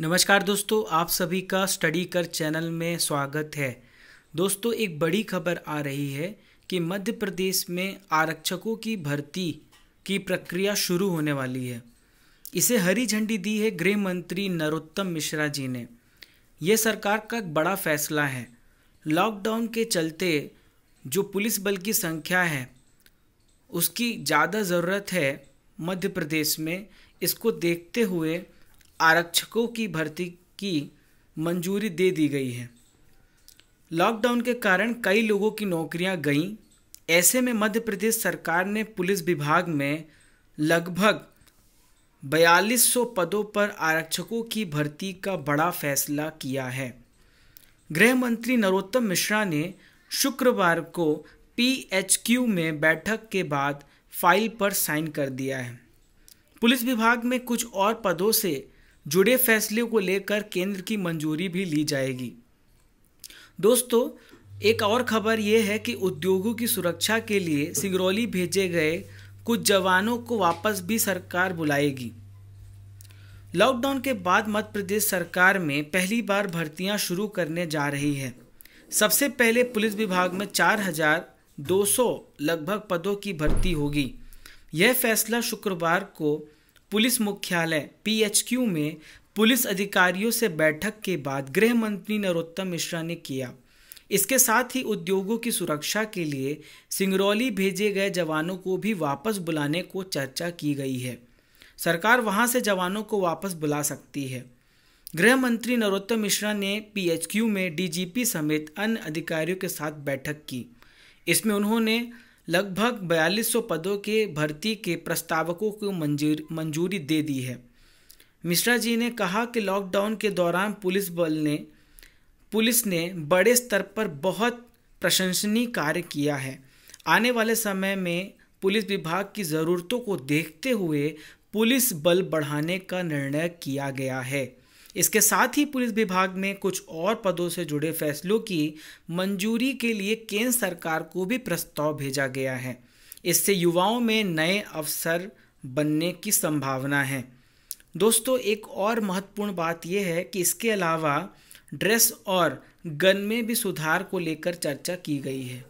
नमस्कार दोस्तों आप सभी का स्टडी कर चैनल में स्वागत है दोस्तों एक बड़ी खबर आ रही है कि मध्य प्रदेश में आरक्षकों की भर्ती की प्रक्रिया शुरू होने वाली है इसे हरी झंडी दी है गृह मंत्री नरोत्तम मिश्रा जी ने यह सरकार का एक बड़ा फैसला है लॉकडाउन के चलते जो पुलिस बल की संख्या है उसकी ज़्यादा ज़रूरत है मध्य प्रदेश में इसको देखते हुए आरक्षकों की भर्ती की मंजूरी दे दी गई है लॉकडाउन के कारण कई लोगों की नौकरियां गईं ऐसे में मध्य प्रदेश सरकार ने पुलिस विभाग में लगभग बयालीस सौ पदों पर आरक्षकों की भर्ती का बड़ा फैसला किया है गृह मंत्री नरोत्तम मिश्रा ने शुक्रवार को पीएचक्यू में बैठक के बाद फाइल पर साइन कर दिया है पुलिस विभाग में कुछ और पदों से जुड़े फैसले को लेकर केंद्र की मंजूरी भी ली जाएगी दोस्तों एक और खबर ये है कि उद्योगों की सुरक्षा के लिए सिंगरौली भेजे गए कुछ जवानों को वापस भी सरकार बुलाएगी लॉकडाउन के बाद मध्य प्रदेश सरकार में पहली बार भर्तियां शुरू करने जा रही है सबसे पहले पुलिस विभाग में 4,200 लगभग पदों की भर्ती होगी यह फैसला शुक्रवार को पुलिस मुख्यालय पीएचक्यू में पुलिस अधिकारियों से बैठक के बाद गृह मंत्री नरोत्तम मिश्रा ने किया इसके साथ ही उद्योगों की सुरक्षा के लिए सिंगरौली भेजे गए जवानों को भी वापस बुलाने को चर्चा की गई है सरकार वहां से जवानों को वापस बुला सकती है गृह मंत्री नरोत्तम मिश्रा ने पीएचक्यू में डीजीपी समेत अन्य अधिकारियों के साथ बैठक की इसमें उन्होंने लगभग बयालीस सौ पदों के भर्ती के प्रस्तावकों को मंजूर मंजूरी दे दी है मिश्रा जी ने कहा कि लॉकडाउन के दौरान पुलिस बल ने पुलिस ने बड़े स्तर पर बहुत प्रशंसनीय कार्य किया है आने वाले समय में पुलिस विभाग की ज़रूरतों को देखते हुए पुलिस बल बढ़ाने का निर्णय किया गया है इसके साथ ही पुलिस विभाग में कुछ और पदों से जुड़े फैसलों की मंजूरी के लिए केंद्र सरकार को भी प्रस्ताव भेजा गया है इससे युवाओं में नए अवसर बनने की संभावना है दोस्तों एक और महत्वपूर्ण बात यह है कि इसके अलावा ड्रेस और गन में भी सुधार को लेकर चर्चा की गई है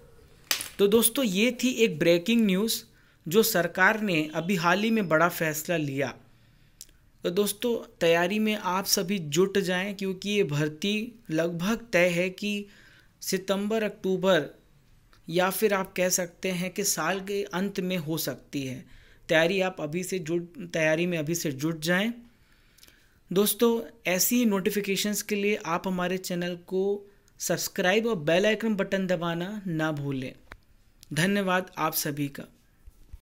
तो दोस्तों ये थी एक ब्रेकिंग न्यूज़ जो सरकार ने अभी हाल ही में बड़ा फैसला लिया तो दोस्तों तैयारी में आप सभी जुट जाएं क्योंकि ये भर्ती लगभग तय है कि सितंबर अक्टूबर या फिर आप कह सकते हैं कि साल के अंत में हो सकती है तैयारी आप अभी से जुट तैयारी में अभी से जुट जाएं दोस्तों ऐसी नोटिफिकेशंस के लिए आप हमारे चैनल को सब्सक्राइब और बेल आइकन बटन दबाना ना भूलें धन्यवाद आप सभी का